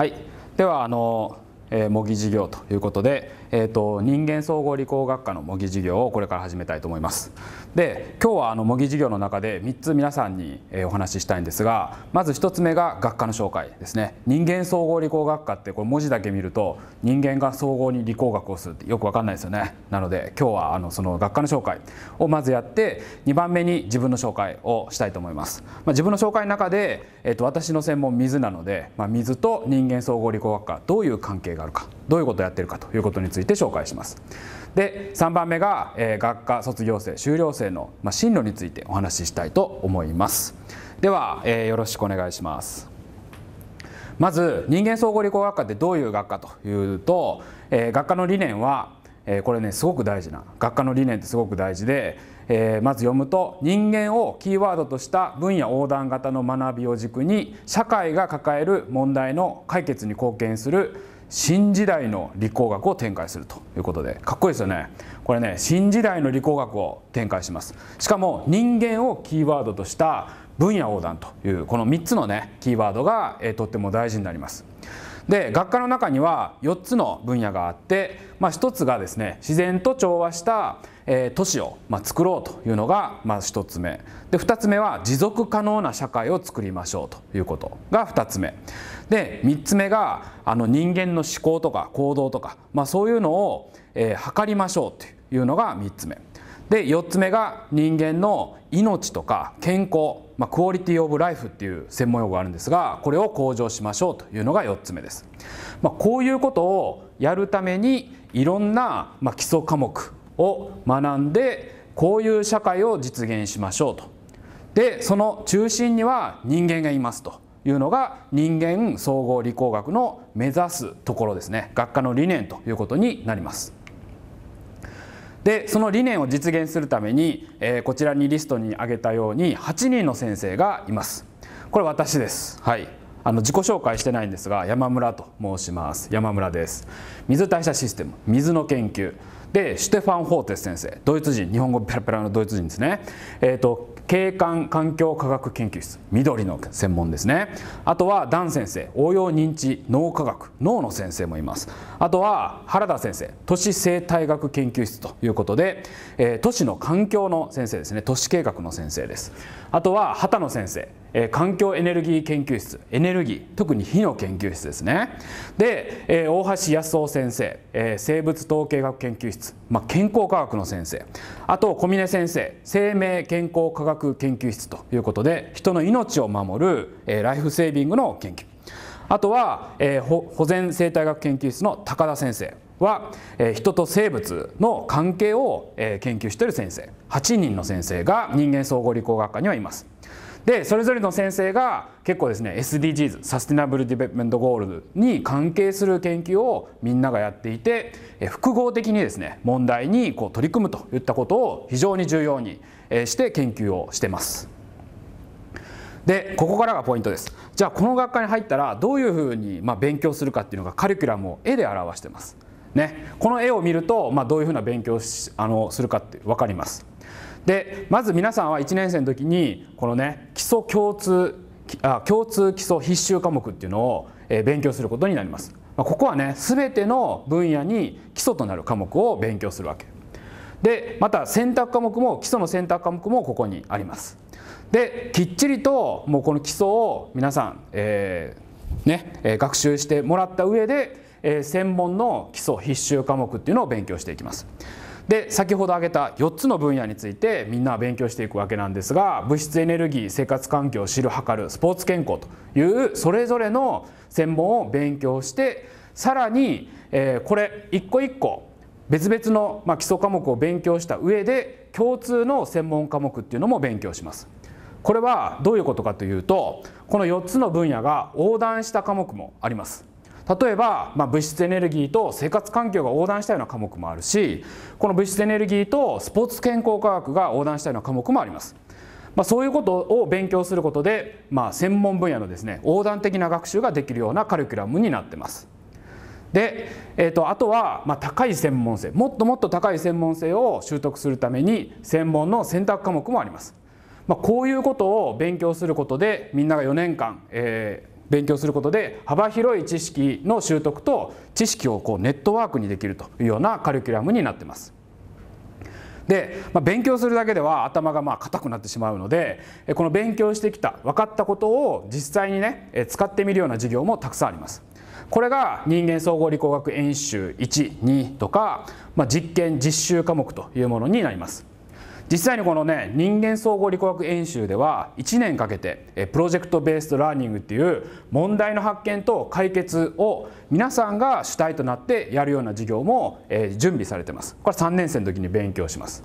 はい、ではあの、え模擬授業ということで、えーと、人間総合理工学科の模擬授業をこれから始めたいと思いますで今日はあの模擬授業の中で3つ皆さんにお話ししたいんですがまず1つ目が学科の紹介ですね人間総合理工学科ってこれ文字だけ見ると人間が総合に理工学をするってよく分かんないですよねなので今日はあのその学科の紹介をまずやって2番目に自分の紹介をしたいと思います、まあ、自分の紹介の中で、えーと、と私の専門水なので、まあ、水と人間総合理工学科どういう関係があるかどういうことをやってるかということについてついて紹介します。で3番目が、えー、学科卒業生修了生の、まあ、進路についてお話ししたいと思いますでは、えー、よろしくお願いしますまず人間総合理工学科ってどういう学科というと、えー、学科の理念は、えー、これねすごく大事な学科の理念ってすごく大事で、えー、まず読むと人間をキーワードとした分野横断型の学びを軸に社会が抱える問題の解決に貢献する新時代の理工学を展開するということでかっこいいですよねこれね新時代の理工学を展開しますしかも人間をキーワードとした分野横断というこの3つのねキーワードが、えとっても大事になりますで学科の中には4つの分野があって、まあ、1つがですね自然と調和した、えー、都市を、まあ、作ろうというのが、まず1つ目で2つ目は持続可能な社会を作りましょうということが2つ目で3つ目があの人間の思考とか行動とか、まあ、そういうのを、えー、測りましょうというのが3つ目で4つ目が人間の命とか健康まクオリティオブライフっていう専門用語があるんですがこれを向上しましょうというのが4つ目です、まあ、こういうことをやるためにいろんな、ま基礎科目を学んでこういう社会を実現しましょうとでその中心には人間がいますというのが人間総合理工学の目指すところですね学科の理念ということになりますでその理念を実現するために、えー、こちらにリストに挙げたように8人の先生がいますこれ私ですはいあの自己紹介してないんですが山村と申します山村です水代謝システム水の研究でシュテファン・フォーテス先生ドイツ人日本語ペラペラのドイツ人ですね、えーと、と景観環境科学研究室緑の専門ですねあとはダン先生応用認知脳科学脳の先生もいますあとは原田先生都市生態学研究室ということで、えー、都市の環境の先生ですね都市計画の先生ですあとは畑野先生えー、環境エネルギー研究室エネルギー特に火の研究室ですねで、えー、大橋康夫先生、えー、生物統計学研究室、まあ、健康科学の先生あと小峰先生生命健康科学研究室ということで人の命を守る、えー、ライフセービングの研究あとは、えー、保全生態学研究室の高田先生は、えー、人と生物の関係を、えー、研究している先生8人の先生が人間総合理工学科にはいます。でそれぞれの先生が結構ですね SDGs サスティナブル・ディベップメント・ゴールドに関係する研究をみんながやっていて複合的にですね問題にこう取り組むといったことを非常に重要にして研究をしてます。でここからがポイントですじゃあこの学科に入ったらどういうふうにま勉強するかっていうのがカリキュラムを絵で表してます。ね、この絵を見ると、まあ、どういうふうな勉強あのするかって分かります。でまず皆さんは1年生の時にこのね基礎共通あ共通基礎必修科目っていうのを勉強することになります。ここはね全ての分野に基礎となる科目を勉強するわけ。でまた選択科目も基礎の選択科目もここにあります。できっちりともうこの基礎を皆さん、えー、ね、学習してもらった上で、え専門の基礎必修科目っていうのを勉強していきます。で先ほど挙げた4つの分野についてみんなは勉強していくわけなんですが物質エネルギー生活環境知る測るスポーツ健康というそれぞれの専門を勉強してさらに、えこれ一個一個別々の、ま基礎科目を勉強した上で共通の専門科目っていうのも勉強します。これはどういうことかというとこの4つの分野が横断した科目もあります例えば、まあ、物質エネルギーと生活環境が横断したような科目もあるしこの物質エネルギーとスポーツ健康科学が横断したような科目もあります。まあ、そういうことを勉強することで、まあ、専門分野のですね横断的な学習ができるようなカリキュラムになってます。で、えーと、あとは、まあ、高い専門性もっともっと高い専門性を習得するために専門の選択科目もあります。まあ、こういうことを勉強することでみんなが4年間、え勉強することで幅広い知識の習得と知識をこうネットワークにできるというようなカリキュラムになってます。で、まあ、勉強するだけでは頭がまあ硬くなってしまうのでこの勉強してきた分かったことを実際にね使ってみるような授業もたくさんあります。これが人間総合理工学演習12とか、まあ、実験実習科目というものになります。実際にこのね人間総合理工学演習では1年かけてプロジェクトベースドラーニングっていう問題の発見と解決を皆さんが主体となってやるような授業も準備されてますこれ3年生の時に勉強します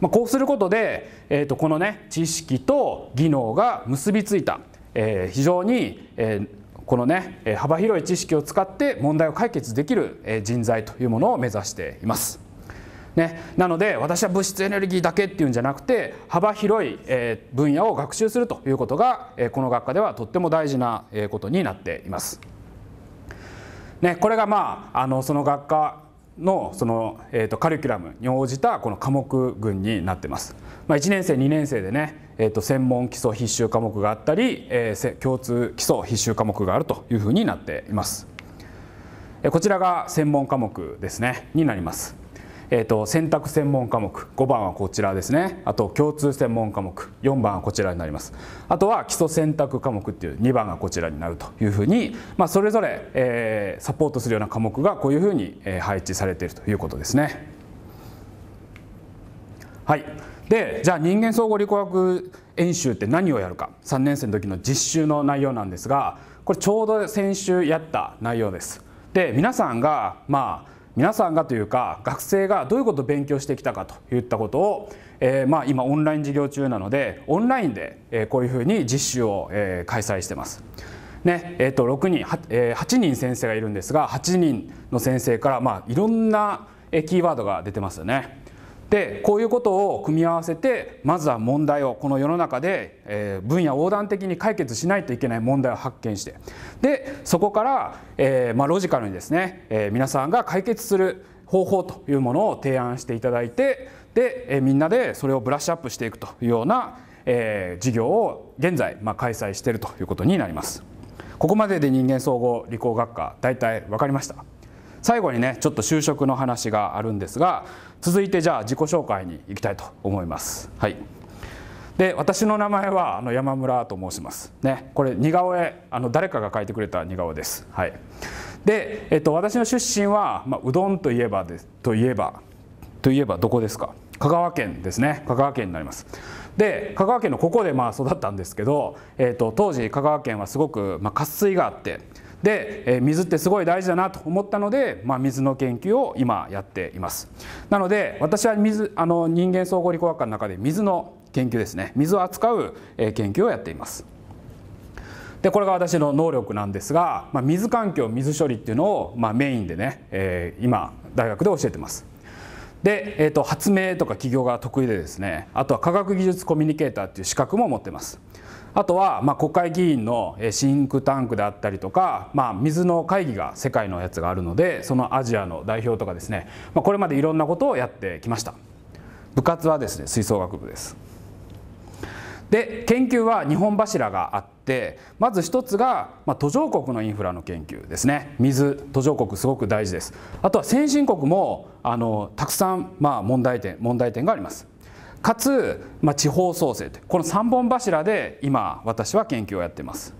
まこうすることで、えー、とこのね知識と技能が結びついた、えー、非常に、えー、このね幅広い知識を使って問題を解決できる人材というものを目指しています。ね、なので私は物質エネルギーだけっていうんじゃなくて幅広い分野を学習するということがこの学科ではとっても大事なことになっています。ね、これがまああのその学科のその、えー、とカリキュラムに応じたこの科目群になってます。まあ、1年生2年生でね、えー、と専門基礎必修科目があったり、えー、共通基礎必修科目があるというふうになっています。こちらが専門科目ですねになります。えーと、選択専門科目5番はこちらですねあと共通専門科目4番はこちらになりますあとは基礎選択科目っていう2番がこちらになるというふうに、まあ、それぞれ、えー、サポートするような科目がこういうふうに配置されているということですね。はいでじゃあ人間総合理工学演習って何をやるか3年生の時の実習の内容なんですがこれちょうど先週やった内容です。で皆さんがまあ皆さんがというか学生がどういうことを勉強してきたかといったことを、えー、まあ今オンライン授業中なのでオンラインでこういうふうに実習を開催してます。ねえー、と6人 8, 8人先生がいるんですが8人の先生からまあいろんなキーワードが出てますよね。でこういうことを組み合わせてまずは問題をこの世の中で、えー、分野横断的に解決しないといけない問題を発見してでそこから、えー、まあ、ロジカルにですね、えー、皆さんが解決する方法というものを提案していただいてで、えみんなでそれをブラッシュアップしていくというような、え事業を現在、まあ、開催しているということになります。ここまでで人間総合理工学科たい分かりました最後にねちょっと就職の話があるんですが続いてじゃあ自己紹介に行きたいと思います。はいで私の名前はあの山村と申します、ね、これ似顔絵あの誰かが描いてくれた似顔絵です、はい、で、えっと、私の出身は、まあ、うどんといえばですといえばといえばどこですか香川県ですね香川県になりますで香川県のここでまあ育ったんですけど、えっと当時香川県はすごくまあ渇水があってで、え水ってすごい大事だなと思ったので、まあ、水の研究を今やっていますなので私は水あの人間総合理工学科の中で水の研究ですね水を扱う研究をやっていますでこれが私の能力なんですが、まあ、水環境水処理っていうのを、まあ、メインでね、えー、今大学で教えてますで、えーと、と発明とか起業が得意でですねあとは科学技術コミュニケーターっていう資格も持ってますあとはま国会議員のシンクタンクであったりとか、まあ、水の会議が世界のやつがあるのでそのアジアの代表とかですね、まあ、これまでいろんなことをやってきました部活はですね吹奏楽部ですで研究は2本柱があってまず1つが、まあ、途上国のインフラの研究ですね水途上国すごく大事ですあとは先進国もあのたくさん、まあ、問題点問題点がありますかつ、まあ、地方創生というこの3本柱で今私は研究をやっています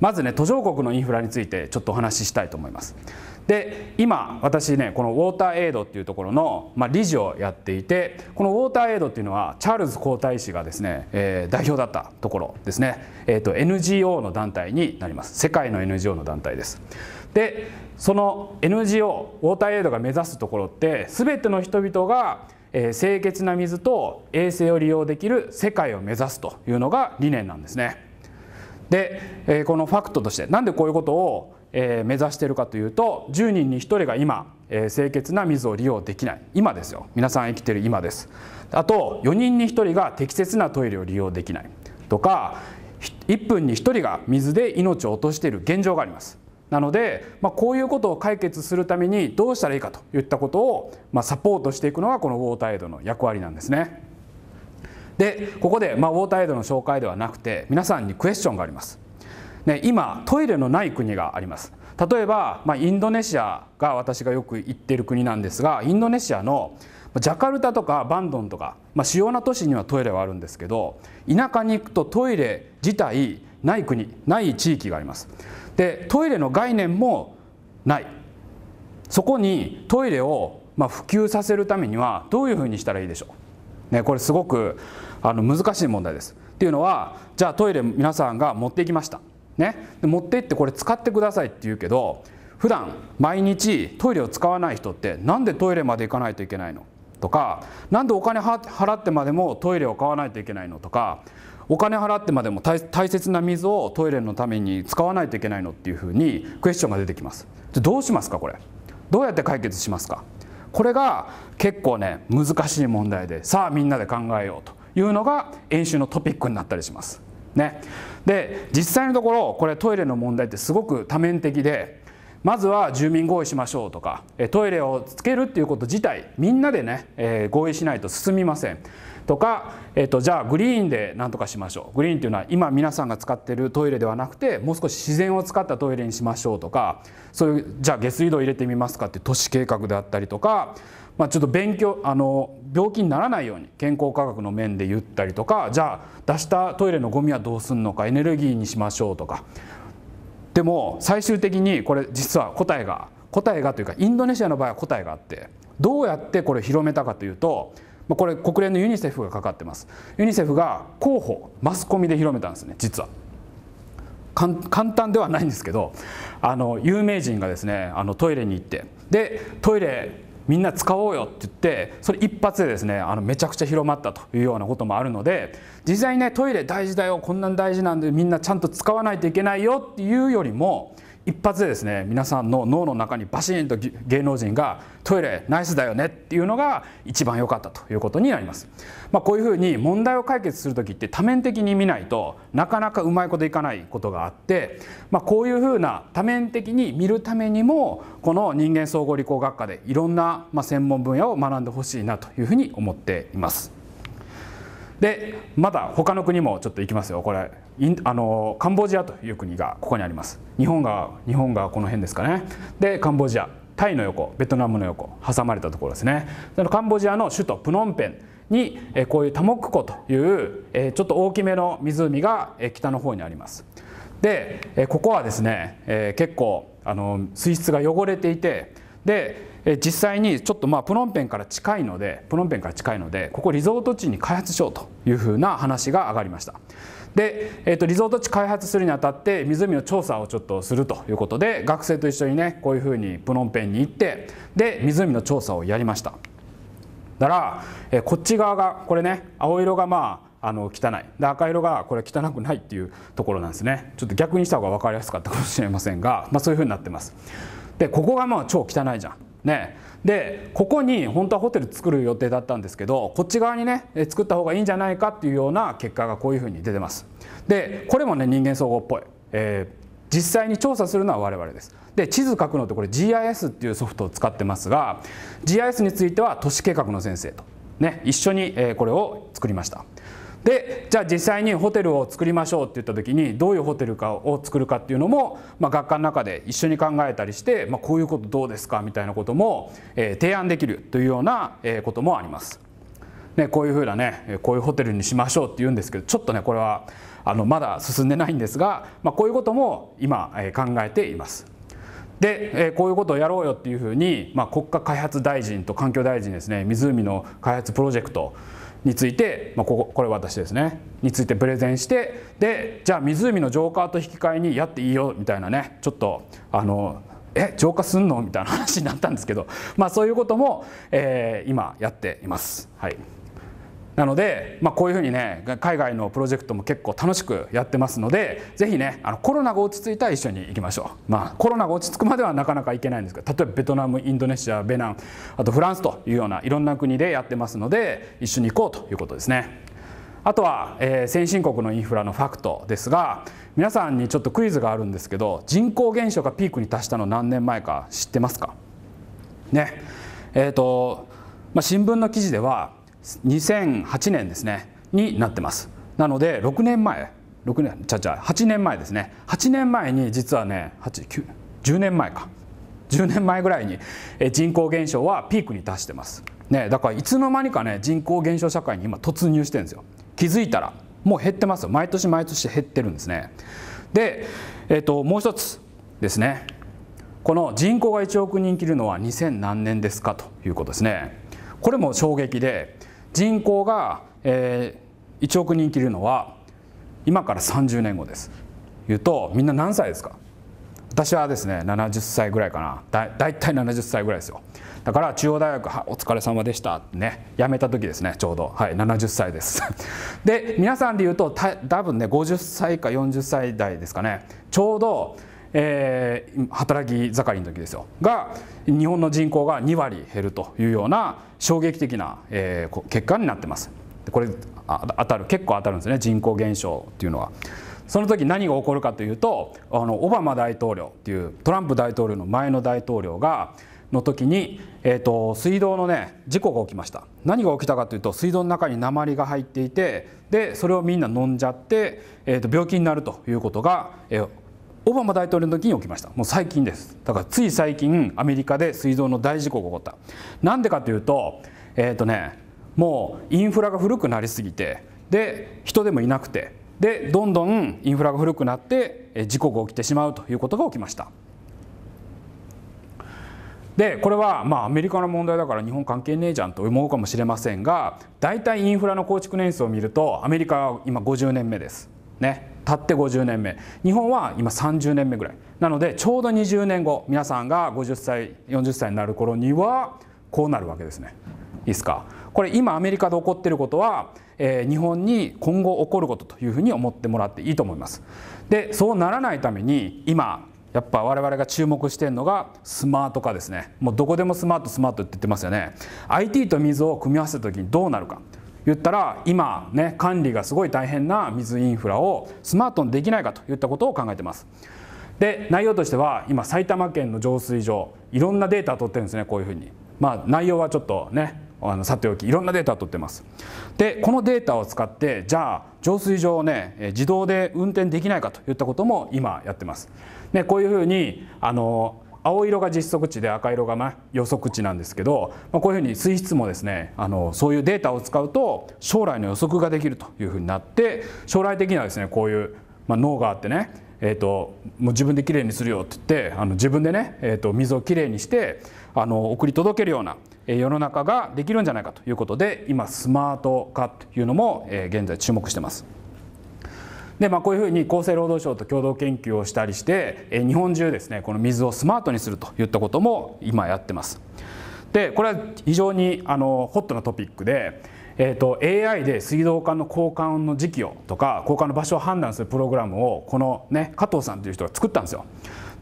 まずね途上国のインフラについてちょっとお話ししたいと思いますで今私ねこのウォーターエイドっていうところの、まあ、理事をやっていてこのウォーターエイドっていうのはチャールズ皇太子がですね、えー、代表だったところですね、えーと、と NGO の団体になります世界の NGO の団体ですでその NGO ウォーターエイドが目指すところって全ての人々がえ清潔な水と衛星を利用できる世界を目指すというのが理念なんですね。で、えこのファクトとしてなんでこういうことを、え目指してるかというと10人に1人が今、え清潔な水を利用できない今ですよ皆さん生きてる今ですあと4人に1人が適切なトイレを利用できないとか1分に1人が水で命を落としている現状がありますなので、まあ、こういうことを解決するためにどうしたらいいかといったことを、まあ、サポートしていくのがこのウォーターエイドの役割なんですね。でここで、まあ、ウォーターエイドの紹介ではなくて皆さんにクエスチョンがあります。ね、今トイレのない国があります。例えば、まあ、インドネシアが私がよく行っている国なんですがインドネシアのジャカルタとかバンドンとか、まあ、主要な都市にはトイレはあるんですけど田舎に行くとトイレ自体ない国ない地域がありますでトイレの概念もないそこにトイレをまあ普及させるためにはどういうふうにしたらいいでしょう、ね、これすごくあの難しい問題です。っていうのはじゃあトイレ皆さんが持っていきました、ね、で持って行ってこれ使ってくださいって言うけど普段毎日トイレを使わない人ってなんでトイレまで行かないといけないのとかなんでお金払ってまでもトイレを買わないといけないのとかお金払ってまでも大切な水をトイレのために使わないといけないのっていうふうにクエスチョンが出てきますどうしますかこれどうやって解決しますかこれが結構ね難しい問題でさあみんなで考えようというのが演習のトピックになったりしますねで実際のところこれトイレの問題ってすごく多面的でまずは住民合意しましょうとかトイレをつけるっていうこと自体みんなでね合意しないと進みませんとか、えっと、じゃあグリーンで何とかしましょうグリーンっていうのは今皆さんが使ってるトイレではなくてもう少し自然を使ったトイレにしましょうとかそういうじゃあ下水道入れてみますかって都市計画であったりとか、まあ、ちょっと勉強あの病気にならないように健康科学の面で言ったりとかじゃあ出したトイレのゴミはどうすんのかエネルギーにしましょうとか。でも最終的にこれ実は答えが答えがというかインドネシアの場合は答えがあってどうやってこれ広めたかというとまあ、これ国連のユニセフがかかってますユニセフが候補マスコミで広めたんですね実は。簡単ではないんですけどあの有名人がですねあのトイレに行ってでトイレみんな使おうよって言ってそれ一発でですねあのめちゃくちゃ広まったというようなこともあるので実際にねトイレ大事だよこんなん大事なんでみんなちゃんと使わないといけないよっていうよりも一発でですね皆さんの脳の中にバシンと芸能人が「トイレナイスだよね」っていうのが一番良かったということになります、まあ、こういうふうに問題を解決する時って多面的に見ないとなかなかうまいこといかないことがあって、まあ、こういうふうな多面的に見るためにもこの人間総合理工学科でいろんな専門分野を学んでほしいなというふうに思っています。でまだ他の国もちょっと行きますよこれあのカンボジアという国がここにあります日本が日本がこの辺ですかねでカンボジアタイの横ベトナムの横挟まれたところですねカンボジアの首都プノンペンにこういう多目湖というちょっと大きめの湖が北の方にありますでここはですね結構あの水質が汚れていてでえ実際にちょっとまあプノンペンから近いのでプノンペンから近いのでここリゾート地に開発しようというふうな話が上がりましたで、えー、とリゾート地開発するにあたって湖の調査をちょっとするということで学生と一緒にねこういうふうにプノンペンに行ってで湖の調査をやりましただから、えこっち側がこれね青色がまああの汚いで赤色がこれ汚くないっていうところなんですねちょっと逆にした方が分かりやすかったかもしれませんが、まあ、そういうふうになってますでここがまあ超汚いじゃんねでここに本当はホテル作る予定だったんですけどこっち側にね作った方がいいんじゃないかっていうような結果がこういうふうに出てますでこれもね人間総合っぽい、えー実際に調査するのは我々です。で地図書くのってこれ GIS っていうソフトを使ってますが GIS については都市計画の先生と、ね、一緒にこれを作りました。でじゃあ実際にホテルを作りましょうって言った時にどういうホテルかを作るかっていうのも、まあ、学科の中で一緒に考えたりして、まあ、こういうことどうですかみたいなことも、えー、提案できるというような、えー、こともあります。ね、こういうふうなねこういうホテルにしましょうって言うんですけどちょっとねこれはあのまだ進んでないんですが、まあ、こういうことも今、えー、考えています。で、えこういうことをやろうよっていうふうに、まあ、国家開発大臣と環境大臣ですね湖の開発プロジェクトについて、まあ、こここれ私ですねについてプレゼンしてでじゃあ湖の浄化と引き換えにやっていいよみたいなねちょっとあのえ浄化すんのみたいな話になったんですけど、まあ、そういうことも、えー、今やっています。はいなので、まあ、こういうふうにね海外のプロジェクトも結構楽しくやってますのでぜひねあのコロナが落ち着いたら一緒に行きましょう、まあ、コロナが落ち着くまではなかなか行けないんですけど例えばベトナムインドネシアベナンあとフランスというようないろんな国でやってますので一緒に行こうということですね。あとは、えー、先進国のインフラのファクトですが皆さんにちょっとクイズがあるんですけど人口減少がピークに達したの何年前か知ってますかねえーとまあ、新聞の記事では2008年ですねになってますなので6年前6年ちゃちゃ8年前ですね8年前に実はね10年前か10年前ぐらいに人口減少はピークに達してます、ね、だからいつの間にかね人口減少社会に今突入してるんですよ気づいたらもう減ってますよ毎年毎年減ってるんですねで、えー、ともう一つですねこの人口が1億人切るのは2000何年ですかということですねこれも衝撃で人口が、え1億人切るのは今から30年後です言うとみんな何歳ですか私はですね70歳ぐらいかなだだいたい70歳ぐらいですよだから中央大学はお疲れ様でしたってね辞めた時ですねちょうどはい70歳ですで皆さんで言うと多分ね50歳か40歳代ですかねちょうどえー、働き盛りの時ですよが日本の人口が2割減るというような衝撃的な、えー、結果になってます。これ当たる結構当たるんですね人口減少っていうのは。その時何が起こるかというとあのオバマ大統領っていうトランプ大統領の前の大統領がの時に、えーと、水道のね事故が起きました何が起きたかというと水道の中に鉛が入っていてでそれをみんな飲んじゃって、えーと、と病気になるということが、えー、オバマ大統領の時に起きましたもう最近ですだからつい最近アメリカで水道の大事故が起こったなんでかというとえっ、ー、とねもうインフラが古くなりすぎてで人でもいなくてでどんどんインフラが古くなって事故が起きてしまうということが起きましたでこれはまあアメリカの問題だから日本関係ねえじゃんと思うかもしれませんが大体インフラの構築年数を見るとアメリカは今50年目ですねたって50年目日本は今30年目ぐらいなのでちょうど20年後皆さんが50歳40歳になる頃にはこうなるわけですねいいですかこれ今アメリカで起こってることは、えー、日本に今後起こることというふうに思ってもらっていいと思いますでそうならないために今やっぱ我々が注目してるのがスマート化ですねもうどこでもスマートスマートって言ってますよね IT と水を組み合わせた時にどうなるか言ったら今ね管理がすごい大変な水インフラをスマートにできないかといったことを考えてますで内容としては今埼玉県の浄水場いろんなデータ取ってるんですねこういうふうにまあ内容はちょっとねあのさておきいろんなデータ取ってますでこのデータを使ってじゃあ浄水場をね自動で運転できないかといったことも今やってます、ね、こういうふうにあの青色が実測値で赤色がま予測値なんですけど、まこういうふうに水質もですねあのそういうデータを使うと将来の予測ができるというふうになって将来的にはですねこういう、ま脳があってねえーと、もう自分できれいにするよって言ってあの自分でね、えーと、水をきれいにしてあの送り届けるような世の中ができるんじゃないかということで今スマート化というのも、え現在注目してます。で、まあ、こういうふうに厚生労働省と共同研究をしたりして、え日本中ですねこの水をスマートにするといったことも今やってます。でこれは非常にあのホットなトピックで、えーと、AI で水道管の交換の時期をとか交換の場所を判断するプログラムをこの、ね、加藤さんという人が作ったんですよ。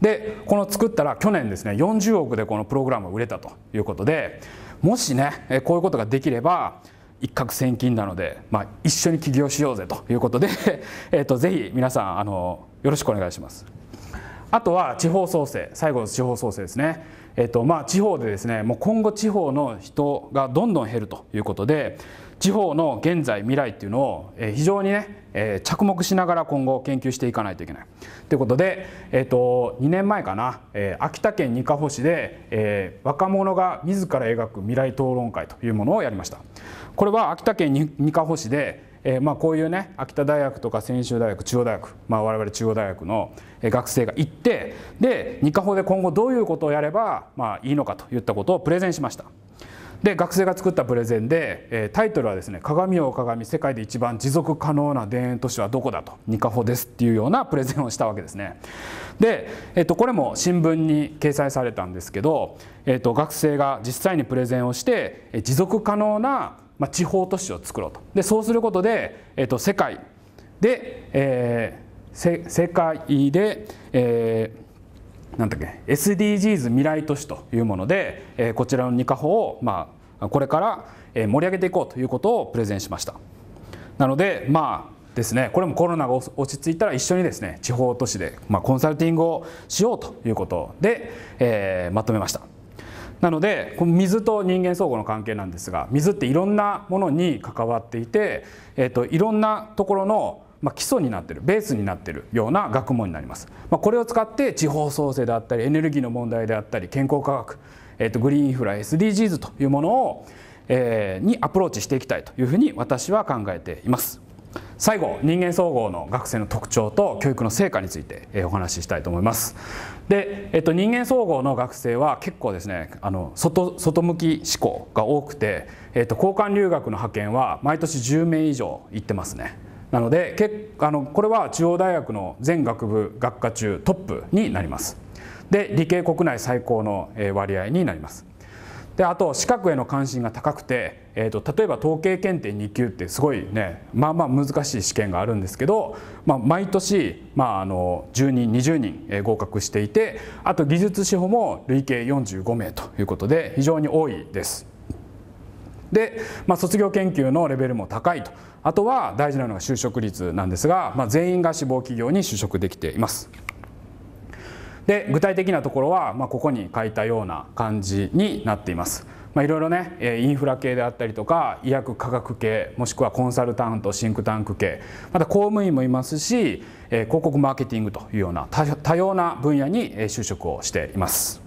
でこの作ったら去年ですね40億でこのプログラムを売れたということでもしねこういうことができれば一攫千金なので、まあ、一緒に起業しようぜということで えとぜひ皆さんあのよろしくお願いします。あとは地方創生最後の地方創生ですね、えっとまあ、地方でですねもう今後地方の人がどんどん減るということで地方の現在未来っていうのを非常にね、え着目しながら今後研究していかないといけないということで、えーと、2年前かな、え秋田県にかほ市で、えー、若者が自ら描く未来討論会というものをやりました。これは秋田県にかほ市で、えー、まあこういうね秋田大学とか専修大学中央大学、まあ、我々中央大学の学生が行ってでにかほで今後どういうことをやればまあいいのかといったことをプレゼンしました。で学生が作ったプレゼンで、えタイトルはですね「鏡を鏡世界で一番持続可能な田園都市はどこだ?」と「ニカホです」っていうようなプレゼンをしたわけですね。で、えっとこれも新聞に掲載されたんですけど、えっと学生が実際にプレゼンをして、え持続可能なまあ、地方都市を作ろうとでそうすることで、えー、と世界で、えー、世界で、えー、なんだっけ SDGs 未来都市というもので、えー、こちらの二カ方を、まあ、これから盛り上げていこうということをプレゼンしましたなのでまあですねこれもコロナが落ち着いたら一緒にですね地方都市で、まあ、コンサルティングをしようということで、えー、まとめましたなのでこの水と人間相互の関係なんですが水っていろんなものに関わっていて、えーと、いろんなところのま基礎になってるベースになってるような学問になります、まこれを使って地方創生であったりエネルギーの問題であったり健康科学、えー、とグリーンインフラ SDGs というものを、えー、にアプローチしていきたいというふうに私は考えています。最後人間総合の学生の特徴と教育の成果について、えお話ししたいと思いますで、えっと、人間総合の学生は結構ですねあの外外向き思考が多くて、えっと、交換留学の派遣は毎年10名以上行ってますねなのでけあのこれは中央大学の全学部学科中トップになりますで理系国内最高の割合になりますであと資格への関心が高くて、えーと、例えば統計検定2級ってすごいねまあまあ難しい試験があるんですけど、まあ、毎年、まあ、あの10人20人合格していてあと技術司法も累計45名ということで非常に多いです。で、まあ、卒業研究のレベルも高いとあとは大事なのが就職率なんですが、まあ、全員が志望企業に就職できています。で具体的なところは、まあ、ここに書いたような感じになっています。まあ、いろいろねインフラ系であったりとか医薬科学系もしくはコンサルタントシンクタンク系また公務員もいますし広告マーケティングというような多様な分野に就職をしています。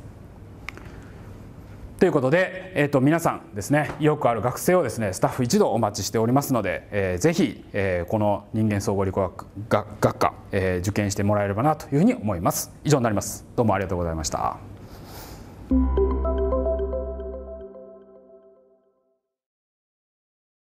ということで、えー、と皆さんですねよくある学生をですねスタッフ一同お待ちしておりますので、えー、ぜひ、えー、この人間総合理工学学科、えー、受験してもらえればなというふうに思います以上になりますどうもありがとうございました